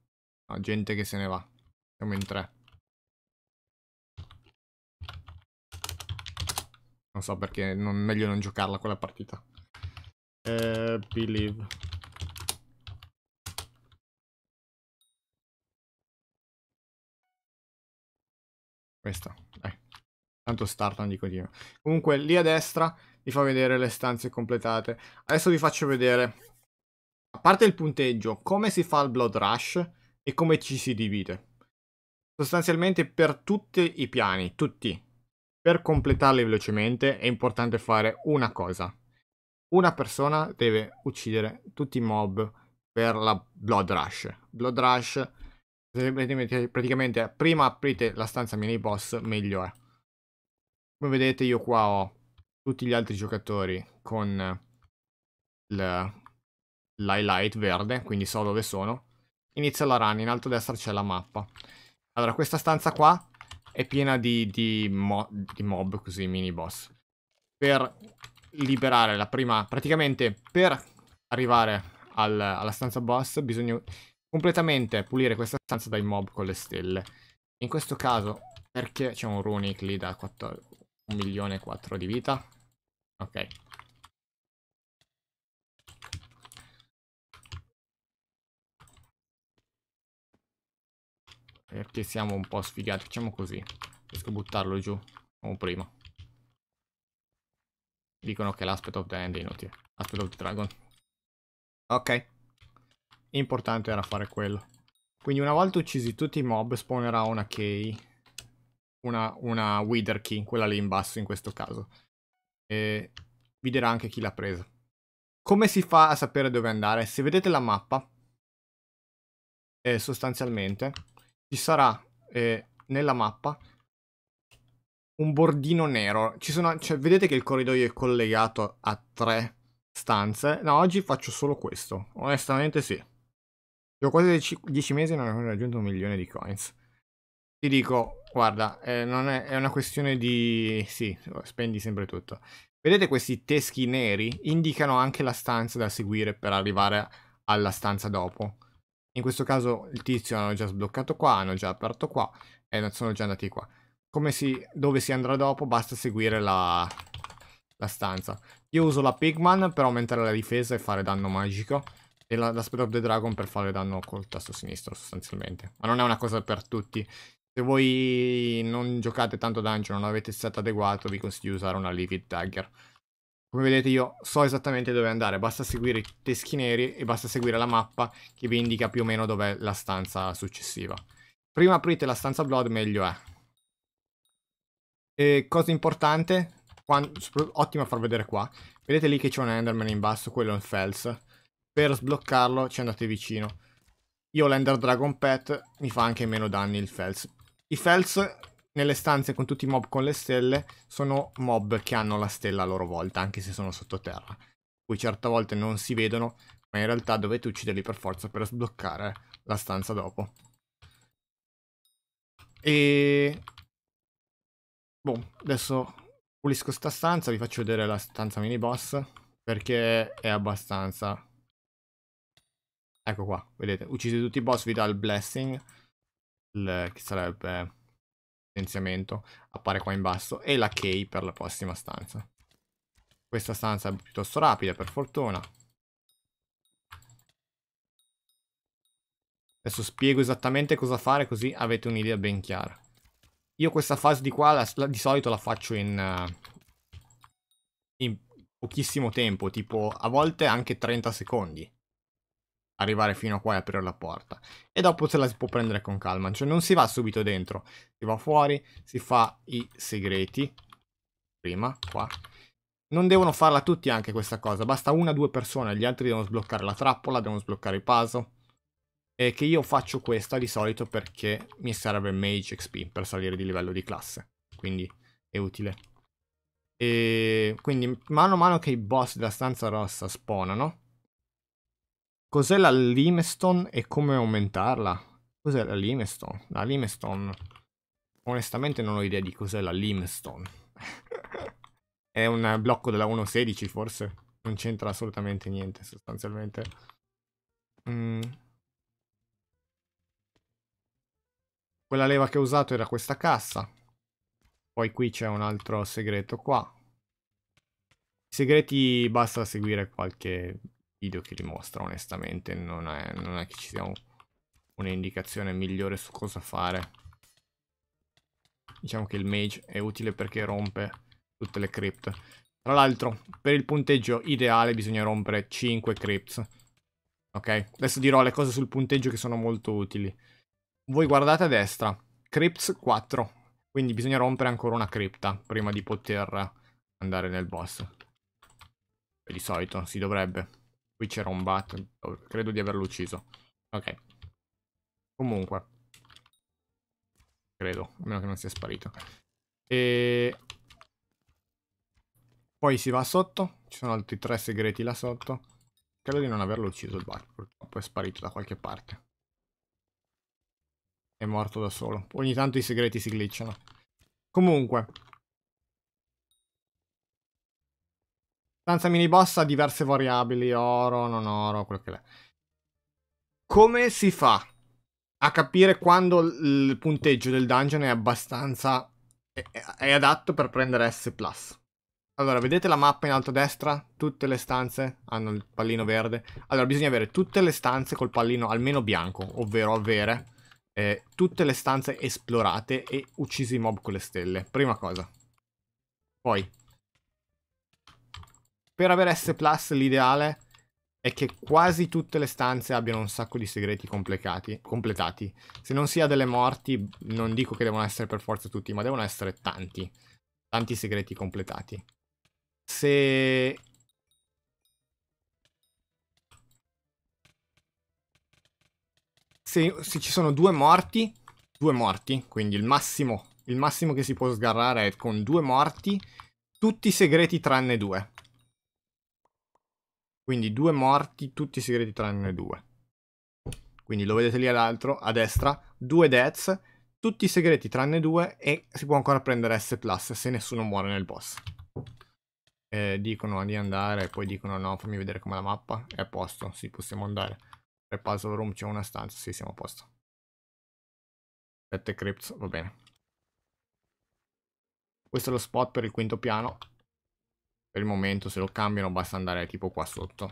No, gente che se ne va. Siamo in tre. Non so perché, non, meglio non giocarla quella partita. Eh, believe. Questa, dai. Tanto start non di continuo. Comunque, lì a destra vi fa vedere le stanze completate. Adesso vi faccio vedere, a parte il punteggio, come si fa il Blood Rush e come ci si divide. Sostanzialmente per tutti i piani, tutti, per completarli velocemente è importante fare una cosa. Una persona deve uccidere tutti i mob per la Blood Rush. Blood Rush, praticamente prima aprite la stanza mini boss, meglio è. Come vedete io qua ho tutti gli altri giocatori con l'highlight verde, quindi so dove sono. Inizia la run, in alto a destra c'è la mappa. Allora, questa stanza qua è piena di, di, mo di mob, così mini boss. Per liberare la prima... Praticamente per arrivare al, alla stanza boss bisogna completamente pulire questa stanza dai mob con le stelle. In questo caso, perché c'è un runic lì da 4, 1 milione e 4 di vita? Ok. Perché eh, siamo un po' sfigati. Facciamo così. Riesco a buttarlo giù. Come prima. Dicono che l'aspetto of the end è inutile. Aspect of the dragon. Ok. Importante era fare quello. Quindi una volta uccisi tutti i mob spawnerà una key. Una, una wither key. Quella lì in basso in questo caso. E vi dirà anche chi l'ha presa. Come si fa a sapere dove andare? Se vedete la mappa, eh, sostanzialmente ci sarà eh, nella mappa un bordino nero. Sono, cioè, vedete che il corridoio è collegato a tre stanze? No, oggi faccio solo questo. Onestamente sì. Ho quasi dieci mesi e non ho raggiunto un milione di coins. Ti dico, guarda, eh, è, è una questione di... Sì, spendi sempre tutto. Vedete questi teschi neri? Indicano anche la stanza da seguire per arrivare alla stanza dopo. In questo caso il tizio hanno già sbloccato qua, hanno già aperto qua e sono già andati qua. Si, dove si andrà dopo basta seguire la, la, stanza. Io uso la Pigman per aumentare la difesa e fare danno magico. E la, la Speed of the Dragon per fare danno col tasto sinistro sostanzialmente. Ma non è una cosa per tutti. Se voi non giocate tanto dungeon, non avete set adeguato, vi consiglio di usare una Livid Dagger. Come vedete io so esattamente dove andare, basta seguire i teschi neri e basta seguire la mappa che vi indica più o meno dov'è la stanza successiva. Prima aprite la stanza Blood meglio è. E cosa importante, quando, ottimo a far vedere qua, vedete lì che c'è un Enderman in basso, quello è un Fels. Per sbloccarlo ci andate vicino. Io l'Ender Dragon Pet mi fa anche meno danni il Fels. I Fels nelle stanze con tutti i mob con le stelle sono mob che hanno la stella a loro volta, anche se sono sottoterra. Poi certe volte non si vedono, ma in realtà dovete ucciderli per forza per sbloccare la stanza dopo. E... Boh, adesso pulisco sta stanza, vi faccio vedere la stanza mini boss, perché è abbastanza... Ecco qua, vedete, uccisi tutti i boss, vi dà il blessing, il... che sarebbe potenziamento appare qua in basso e la key per la prossima stanza. Questa stanza è piuttosto rapida per fortuna. Adesso spiego esattamente cosa fare così avete un'idea ben chiara. Io questa fase di qua la, la, di solito la faccio in, eh, in pochissimo tempo, tipo a volte anche 30 secondi arrivare fino a qua e aprire la porta. E dopo se la si può prendere con calma, cioè non si va subito dentro, si va fuori, si fa i segreti, prima, qua. Non devono farla tutti anche questa cosa, basta una o due persone, gli altri devono sbloccare la trappola, devono sbloccare il puzzle. E che io faccio questa di solito perché mi serve Mage XP per salire di livello di classe, quindi è utile. E quindi mano a mano che i boss della stanza rossa spawnano, Cos'è la limestone e come aumentarla? Cos'è la limestone? La limestone... Onestamente non ho idea di cos'è la limestone. È un blocco della 1.16 forse? Non c'entra assolutamente niente sostanzialmente. Mm. Quella leva che ho usato era questa cassa. Poi qui c'è un altro segreto qua. I segreti basta seguire qualche video che li mostra onestamente non è, non è che ci sia un'indicazione migliore su cosa fare diciamo che il mage è utile perché rompe tutte le crypt tra l'altro per il punteggio ideale bisogna rompere 5 crypts ok adesso dirò le cose sul punteggio che sono molto utili voi guardate a destra crypts 4 quindi bisogna rompere ancora una cripta prima di poter andare nel boss e di solito si dovrebbe Qui c'era un bat. Oh, credo di averlo ucciso. Ok. Comunque. Credo, a meno che non sia sparito. E... Poi si va sotto. Ci sono altri tre segreti là sotto. Credo di non averlo ucciso il bat, purtroppo è sparito da qualche parte. È morto da solo. Ogni tanto i segreti si glitchano. Comunque, Stanza mini boss ha diverse variabili, oro, non oro, quello che è. Come si fa a capire quando il punteggio del dungeon è abbastanza... è, è adatto per prendere S+. Allora, vedete la mappa in alto a destra? Tutte le stanze hanno il pallino verde. Allora, bisogna avere tutte le stanze col pallino almeno bianco, ovvero avere eh, tutte le stanze esplorate e uccisi i mob con le stelle. Prima cosa. Poi, per avere S Plus l'ideale è che quasi tutte le stanze abbiano un sacco di segreti completati. Se non si ha delle morti, non dico che devono essere per forza tutti, ma devono essere tanti. Tanti segreti completati. Se... Se, se ci sono due morti, due morti, quindi il massimo, il massimo che si può sgarrare è con due morti, tutti i segreti tranne due. Quindi due morti, tutti segreti tranne due. Quindi lo vedete lì all'altro, a destra, due deaths, tutti segreti tranne due e si può ancora prendere S+, se nessuno muore nel boss. Eh, dicono di andare, poi dicono no, fammi vedere come la mappa. È a posto, sì, possiamo andare. Per puzzle room c'è una stanza, sì, siamo a posto. 7 crypts, va bene. Questo è lo spot per il quinto piano. Per il momento se lo cambiano basta andare tipo qua sotto.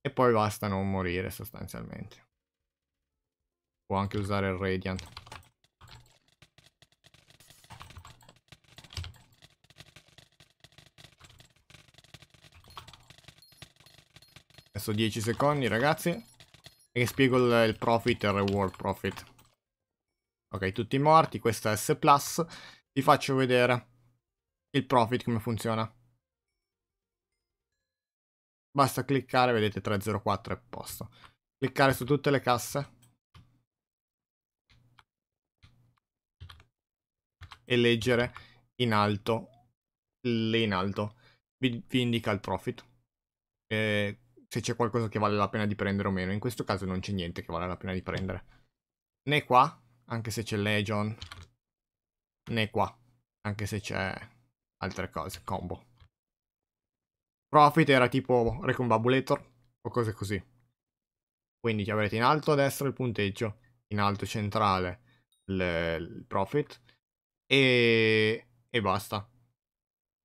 E poi basta non morire sostanzialmente. Può anche usare il Radiant. Adesso 10 secondi ragazzi. E spiego il, il profit e il reward profit. Ok, tutti morti, questa è S+ vi faccio vedere il profit come funziona. Basta cliccare, vedete 304 è posto. Cliccare su tutte le casse. E leggere in alto, lì in alto, vi, vi indica il profit. E se c'è qualcosa che vale la pena di prendere o meno. In questo caso non c'è niente che vale la pena di prendere. Né qua, anche se c'è Legion, né qua, anche se c'è altre cose, combo. Profit era tipo Recombabulator o cose così. Quindi avrete in alto a destra il punteggio, in alto centrale il profit e, e basta.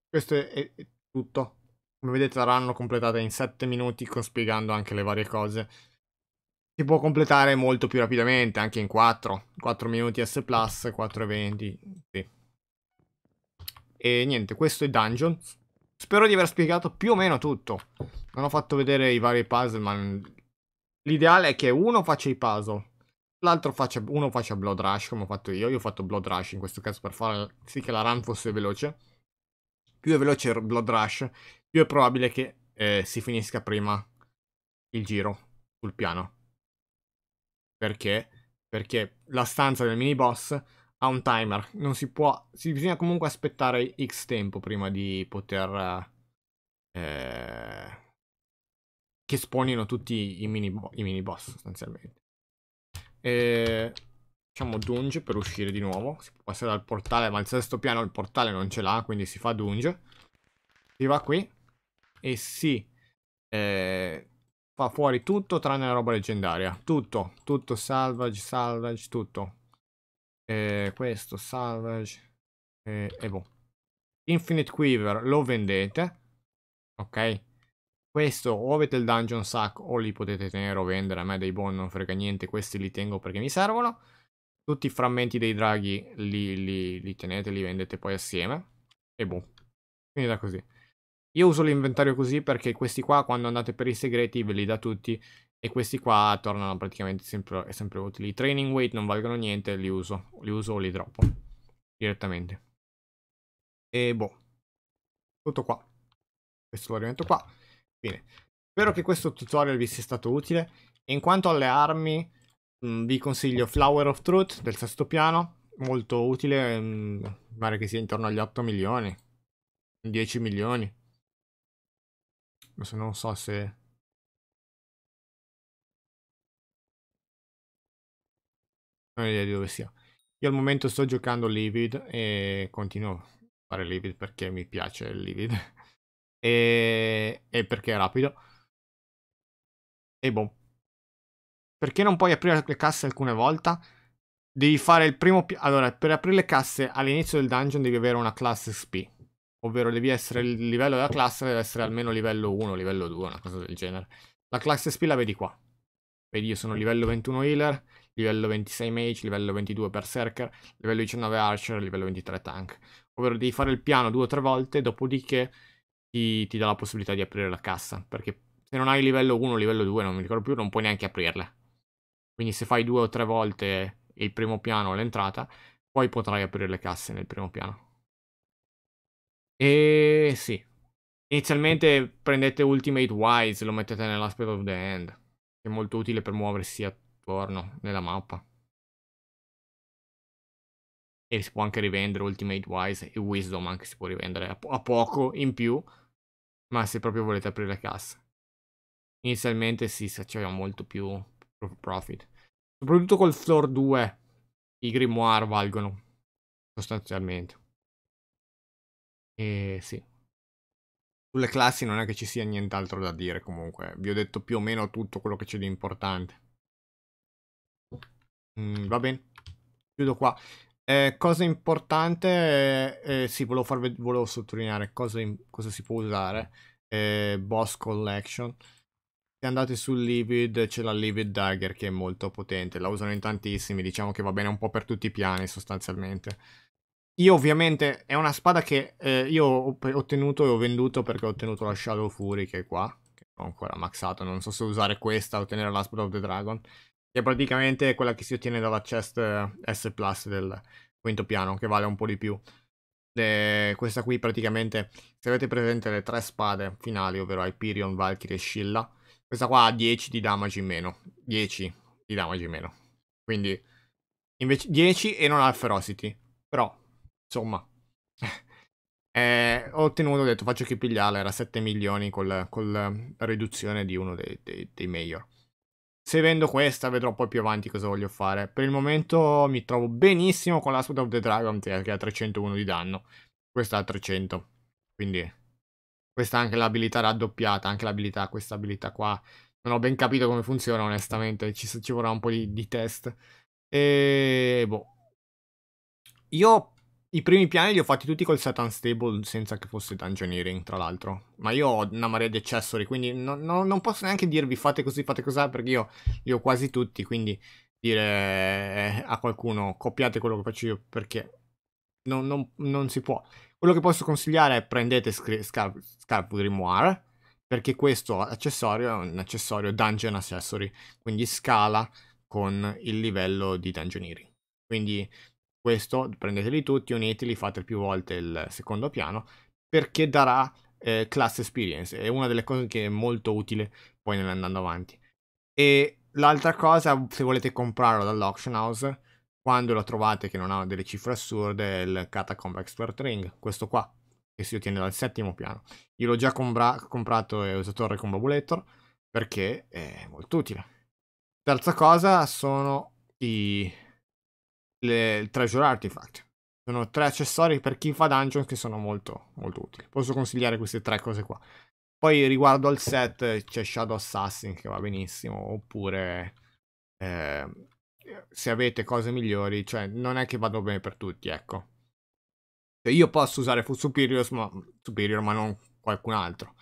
Questo è, tutto. Come vedete l'hanno completata in 7 minuti con spiegando anche le varie cose si può completare molto più rapidamente, anche in 4. 4 minuti S+, 4,20. Sì. E niente, questo è Dungeon. Spero di aver spiegato più o meno tutto. Non ho fatto vedere i vari puzzle, ma l'ideale è che uno faccia i puzzle. L'altro faccia, uno faccia Blood Rush, come ho fatto io. Io ho fatto Blood Rush in questo caso per fare sì che la run fosse veloce. Più è veloce il Blood Rush, più è probabile che eh, si finisca prima il giro sul piano. Perché? Perché la stanza del mini boss ha un timer, non si può, si bisogna comunque aspettare X tempo prima di poter eh, che spawnino tutti i mini, i mini boss sostanzialmente. E, facciamo dunge per uscire di nuovo, si può passare dal portale, ma al sesto piano il portale non ce l'ha, quindi si fa dunge. Si va qui e si eh, Fa fuori tutto tranne la roba leggendaria. Tutto, tutto, salvage, salvage, tutto. E questo, salvage. E, e boh. Infinite Quiver lo vendete. Ok. Questo o avete il dungeon sack o li potete tenere o vendere. A me dei bon non frega niente, questi li tengo perché mi servono. Tutti i frammenti dei draghi li, li, li tenete, li vendete poi assieme. E boh. Quindi da così. Io uso l'inventario così perché questi qua quando andate per i segreti ve li dà tutti e questi qua tornano praticamente sempre, sempre utili. I training weight non valgono niente, li uso, li uso o li droppo direttamente. E boh, tutto qua. Questo lo rimetto qua. Bene, spero che questo tutorial vi sia stato utile. E in quanto alle armi, mh, mm, vi consiglio Flower of Truth del sesto piano, molto utile, mh, mm, pare che sia intorno agli 8 milioni, 10 milioni. Adesso non so se... Non ho idea di dove sia. Io al momento sto giocando Livid e continuo a fare Livid perché mi piace il Livid e... e, perché è rapido. E boh. Perché non puoi aprire le casse alcune volte? Devi fare il primo... Allora, per aprire le casse all'inizio del dungeon devi avere una classe SP Ovvero devi essere il livello della classe deve essere almeno livello 1, livello 2, una cosa del genere. La classe spilla la vedi qua. Vedi, io sono livello 21 healer, livello 26 mage, livello 22 berserker, livello 19 archer, livello 23 tank. Ovvero devi fare il piano due o tre volte, dopodiché ti, ti dà la possibilità di aprire la cassa. Perché se non hai livello 1, livello 2, non mi ricordo più, non puoi neanche aprirla. Quindi se fai due o tre volte il primo piano l'entrata poi potrai aprire le casse nel primo piano. E eh, sì. Inizialmente prendete Ultimate Wise, lo mettete nell'aspect of the end, che è molto utile per muoversi attorno nella mappa. E si può anche rivendere Ultimate Wise e Wisdom anche si può rivendere a, po a poco in più, ma se proprio volete aprire cassa. Inizialmente sì, c'è molto più profit. Soprattutto col Floor 2 i grimoire valgono sostanzialmente. E sì. Sulle classi non è che ci sia nient'altro da dire comunque. Vi ho detto più o meno tutto quello che c'è di importante. Mm, va bene. Chiudo qua. Eh, cosa importante, eh, eh, sì, volevo, farvi, volevo sottolineare cosa, in, cosa, si può usare. Eh, boss Collection. Se andate su Livid c'è la Livid Dagger che è molto potente, la usano in tantissimi, diciamo che va bene un po' per tutti i piani sostanzialmente. Io ovviamente è una spada che eh, io ho ottenuto e ho venduto perché ho ottenuto la Shadow Fury che è qua. Che ho ancora maxato, non so se usare questa o ottenere la Spot of the Dragon. Che è praticamente quella che si ottiene dalla chest eh, S Plus del quinto piano, che vale un po' di più. De, questa qui praticamente, se avete presente le tre spade finali, ovvero Hyperion, Valkyrie e Scilla, questa qua ha 10 di damage in meno. 10 di damage in meno. Quindi, invece 10 e non ha Ferocity. Però insomma, eh, ho ottenuto, ho detto faccio che pigliarla, era 7 milioni con la ehm, riduzione di uno dei, dei, dei major. Se vendo questa vedrò poi più avanti cosa voglio fare. Per il momento mi trovo benissimo con la of the Dragon che ha 301 di danno. Questa ha 300. Quindi questa è anche l'abilità raddoppiata, anche l'abilità, questa abilità qua. Non ho ben capito come funziona onestamente, ci, ci vorrà un po' di, di test. E boh. Io i primi piani li ho fatti tutti col Satan Stable senza che fosse Dungeoneering, tra l'altro. Ma io ho una marea di accessori, quindi no, no, non posso neanche dirvi fate così, fate così, perché io li ho quasi tutti, quindi dire eh, a qualcuno copiate quello che faccio io perché non, non, non si può. Quello che posso consigliare è prendete Scar- Scarf Grimoire, perché questo accessorio è un accessorio Dungeon Accessory, quindi scala con il livello di Dungeoneering. Quindi questo prendeteli tutti, uniteli, fate più volte il secondo piano perché darà eh, class experience. È una delle cose che è molto utile poi andando avanti. E l'altra cosa, se volete comprarlo dall'auction house, quando lo trovate che non ha delle cifre assurde, è il Catacomb Expert Ring, questo qua, che si ottiene dal settimo piano. Io l'ho già comprato e ho usato il Recombabulator perché è molto utile. Terza cosa sono i le, il Treasure Artifact. Sono tre accessori per chi fa dungeon che sono molto, molto utili. Posso consigliare queste tre cose qua. Poi riguardo al set c'è Shadow Assassin che va benissimo, oppure eh, se avete cose migliori, cioè non è che vado bene per tutti, ecco. Cioè, io posso usare Full Superior ma, Superior, ma non qualcun altro.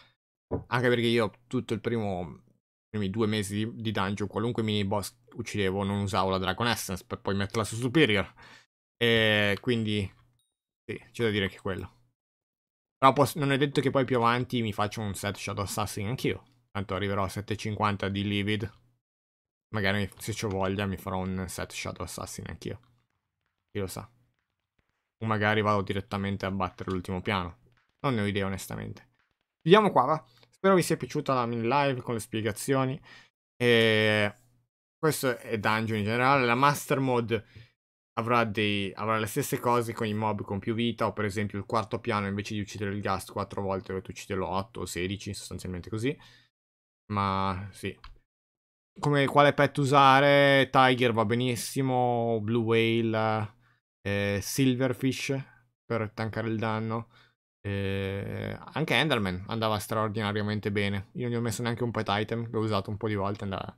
Anche perché io tutto il primo primi due mesi di, di dungeon, qualunque mini boss uccidevo, non usavo la Dragon Essence per poi metterla su Superior. E quindi, sì, c'è da dire che è quello. Però posso, non è detto che poi più avanti mi faccio un set Shadow Assassin anch'io. Tanto arriverò a 7,50 di Livid. Magari se ci ho voglia mi farò un set Shadow Assassin anch'io. Chi lo sa. O magari vado direttamente a battere l'ultimo piano. Non ne ho idea onestamente. Vediamo qua, va. Spero vi sia piaciuta la mini live con le spiegazioni. E questo è dungeon in generale. La master mode avrà, dei, avrà le stesse cose con i mob con più vita. O per esempio il quarto piano invece di uccidere il gas 4 volte dovete ucciderlo 8 o 16, sostanzialmente così. Ma sì. Come quale pet usare? Tiger va benissimo. Blue Whale. Eh, silverfish per tankare il danno. E ehm, anche Enderman andava straordinariamente bene. Io non gli ho messo neanche un pet item, l'ho usato un po' di volte, andava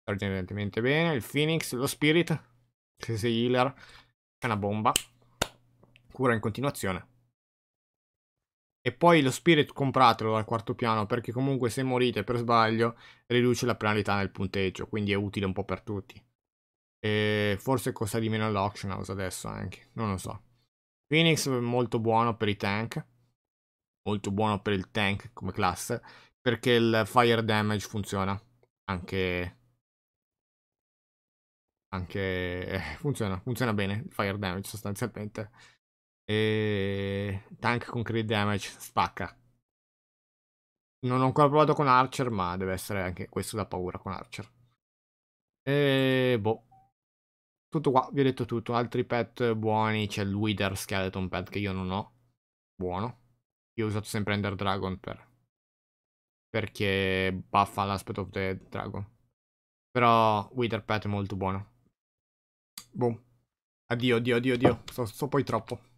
straordinariamente bene. Il Phoenix, lo Spirit, se sei healer, è una bomba. Cura in continuazione. E poi lo Spirit compratelo dal quarto piano perché comunque se morite per sbaglio riduce la penalità nel punteggio, quindi è utile un po' per tutti. E forse costa di meno all'auction house adesso anche, non lo so. Phoenix molto buono per i tank molto buono per il tank come classe, perché il fire damage funziona anche... Anche... Eh, funziona, funziona bene il fire damage sostanzialmente. E tank con crit damage spacca. Non ho ancora provato con Archer, ma deve essere anche questo da paura con Archer. E boh. Tutto qua, vi ho detto tutto. Altri pet buoni, c'è il Wither Skeleton Pet che io non ho. Buono. Io ho usato sempre Ender Dragon per... Perché buffa l'aspetto of the Dragon. Però Wither Pet è molto buono. Boom. Addio, addio, addio, addio. Sto, sto poi troppo.